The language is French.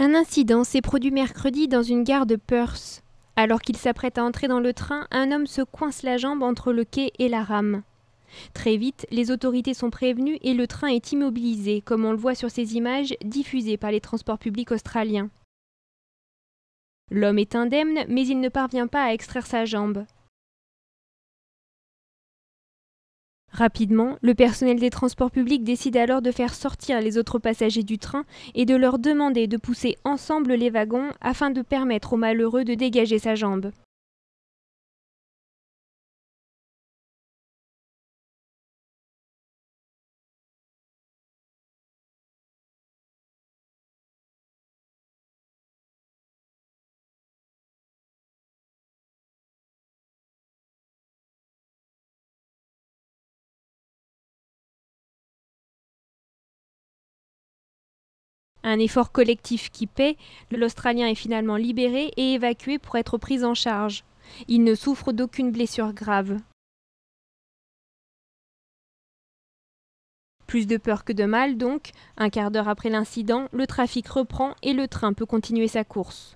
Un incident s'est produit mercredi dans une gare de Perth. Alors qu'il s'apprête à entrer dans le train, un homme se coince la jambe entre le quai et la rame. Très vite, les autorités sont prévenues et le train est immobilisé, comme on le voit sur ces images diffusées par les transports publics australiens. L'homme est indemne, mais il ne parvient pas à extraire sa jambe. Rapidement, le personnel des transports publics décide alors de faire sortir les autres passagers du train et de leur demander de pousser ensemble les wagons afin de permettre au malheureux de dégager sa jambe. Un effort collectif qui paie, l'Australien est finalement libéré et évacué pour être pris en charge. Il ne souffre d'aucune blessure grave. Plus de peur que de mal donc, un quart d'heure après l'incident, le trafic reprend et le train peut continuer sa course.